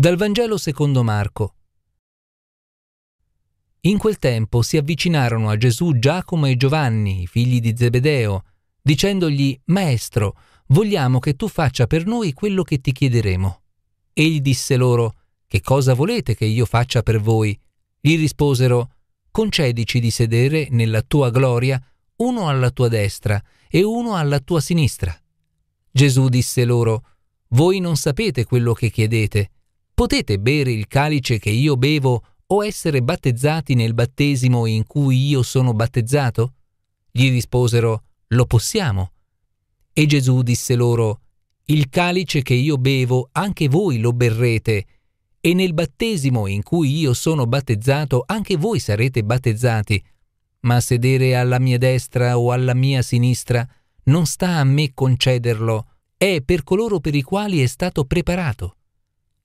Dal Vangelo secondo Marco. In quel tempo si avvicinarono a Gesù Giacomo e Giovanni, i figli di Zebedeo, dicendogli Maestro, vogliamo che tu faccia per noi quello che ti chiederemo. Egli disse loro Che cosa volete che io faccia per voi? Gli risposero Concedici di sedere nella tua gloria uno alla tua destra e uno alla tua sinistra. Gesù disse loro Voi non sapete quello che chiedete potete bere il calice che io bevo o essere battezzati nel battesimo in cui io sono battezzato? Gli risposero, lo possiamo. E Gesù disse loro, il calice che io bevo anche voi lo berrete, e nel battesimo in cui io sono battezzato anche voi sarete battezzati, ma sedere alla mia destra o alla mia sinistra non sta a me concederlo, è per coloro per i quali è stato preparato.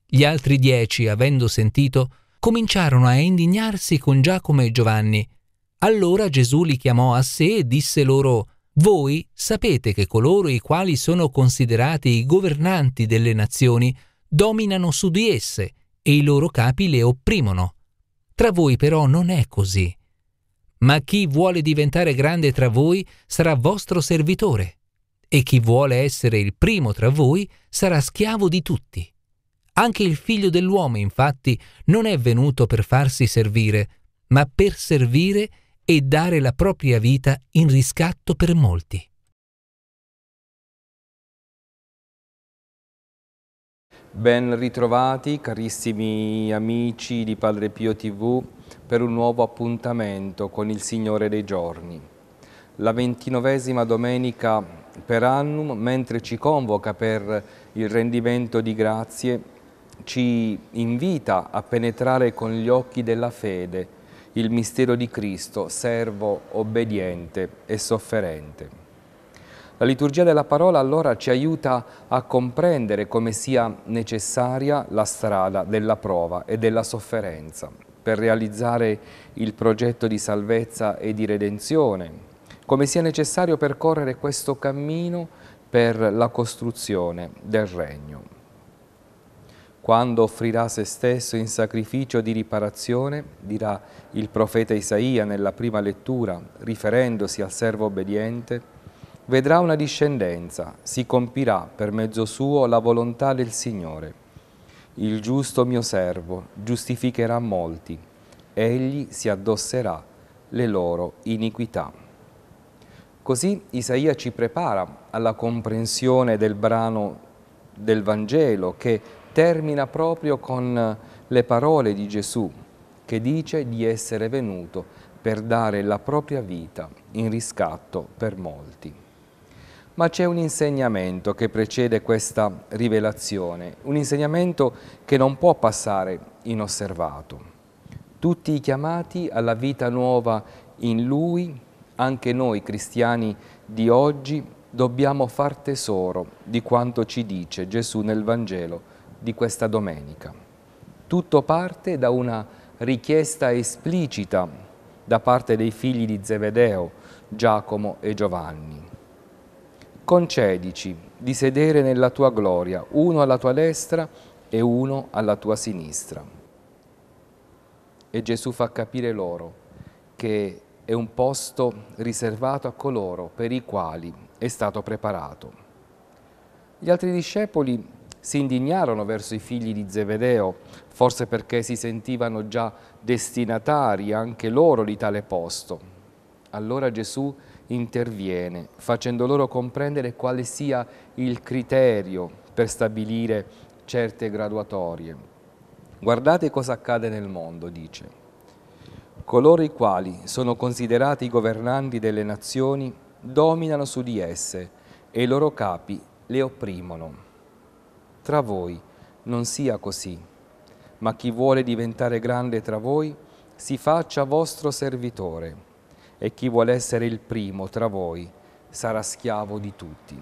Gli altri dieci, avendo sentito, cominciarono a indignarsi con Giacomo e Giovanni. Allora Gesù li chiamò a sé e disse loro Voi sapete che coloro i quali sono considerati i governanti delle nazioni dominano su di esse e i loro capi le opprimono. Tra voi però non è così. Ma chi vuole diventare grande tra voi sarà vostro servitore, e chi vuole essere il primo tra voi sarà schiavo di tutti. Anche il figlio dell'uomo, infatti, non è venuto per farsi servire, ma per servire e dare la propria vita in riscatto per molti. Ben ritrovati carissimi amici di Padre Pio TV per un nuovo appuntamento con il Signore dei Giorni. La ventinovesima domenica per annum, mentre ci convoca per il rendimento di grazie, ci invita a penetrare con gli occhi della fede il mistero di Cristo, servo, obbediente e sofferente. La liturgia della parola allora ci aiuta a comprendere come sia necessaria la strada della prova e della sofferenza per realizzare il progetto di salvezza e di redenzione, come sia necessario percorrere questo cammino per la costruzione del regno quando offrirà se stesso in sacrificio di riparazione, dirà il profeta Isaia nella prima lettura, riferendosi al servo obbediente, vedrà una discendenza, si compirà per mezzo suo la volontà del Signore. Il giusto mio servo giustificherà molti, egli si addosserà le loro iniquità. Così Isaia ci prepara alla comprensione del brano del Vangelo che termina proprio con le parole di Gesù che dice di essere venuto per dare la propria vita in riscatto per molti. Ma c'è un insegnamento che precede questa rivelazione, un insegnamento che non può passare inosservato. Tutti i chiamati alla vita nuova in Lui, anche noi cristiani di oggi, dobbiamo far tesoro di quanto ci dice Gesù nel Vangelo di questa domenica. Tutto parte da una richiesta esplicita da parte dei figli di Zevedeo, Giacomo e Giovanni. Concedici di sedere nella tua gloria, uno alla tua destra e uno alla tua sinistra. E Gesù fa capire loro che è un posto riservato a coloro per i quali è stato preparato. Gli altri discepoli si indignarono verso i figli di Zevedeo, forse perché si sentivano già destinatari anche loro di tale posto. Allora Gesù interviene facendo loro comprendere quale sia il criterio per stabilire certe graduatorie. Guardate cosa accade nel mondo, dice. Coloro i quali sono considerati i governanti delle nazioni dominano su di esse e i loro capi le opprimono tra voi non sia così, ma chi vuole diventare grande tra voi si faccia vostro servitore e chi vuole essere il primo tra voi sarà schiavo di tutti.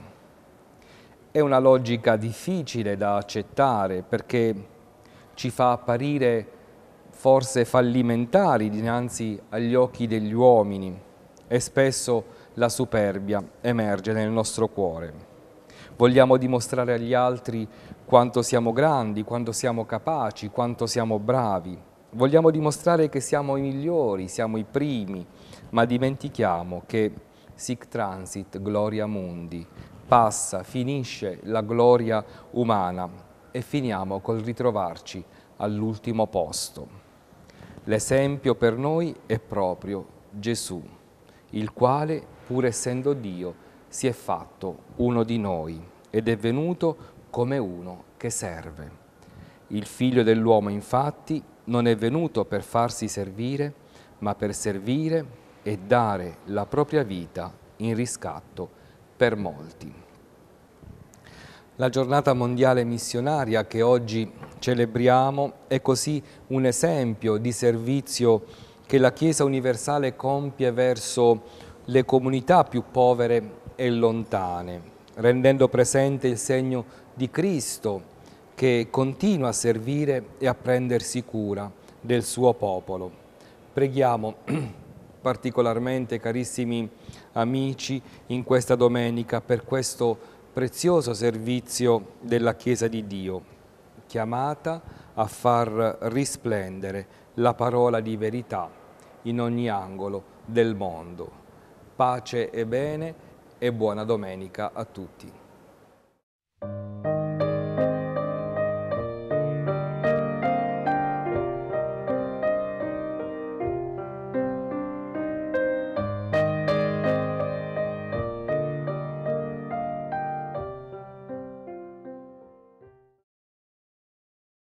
È una logica difficile da accettare perché ci fa apparire forse fallimentari dinanzi agli occhi degli uomini e spesso la superbia emerge nel nostro cuore vogliamo dimostrare agli altri quanto siamo grandi, quanto siamo capaci, quanto siamo bravi. Vogliamo dimostrare che siamo i migliori, siamo i primi, ma dimentichiamo che sic transit gloria mundi, passa, finisce la gloria umana e finiamo col ritrovarci all'ultimo posto. L'esempio per noi è proprio Gesù, il quale, pur essendo Dio, si è fatto uno di noi ed è venuto come uno che serve. Il figlio dell'uomo infatti non è venuto per farsi servire, ma per servire e dare la propria vita in riscatto per molti. La giornata mondiale missionaria che oggi celebriamo è così un esempio di servizio che la Chiesa universale compie verso le comunità più povere e lontane, rendendo presente il segno di Cristo che continua a servire e a prendersi cura del suo popolo. Preghiamo particolarmente, carissimi amici, in questa domenica per questo prezioso servizio della Chiesa di Dio, chiamata a far risplendere la parola di verità in ogni angolo del mondo. Pace e bene e buona domenica a tutti.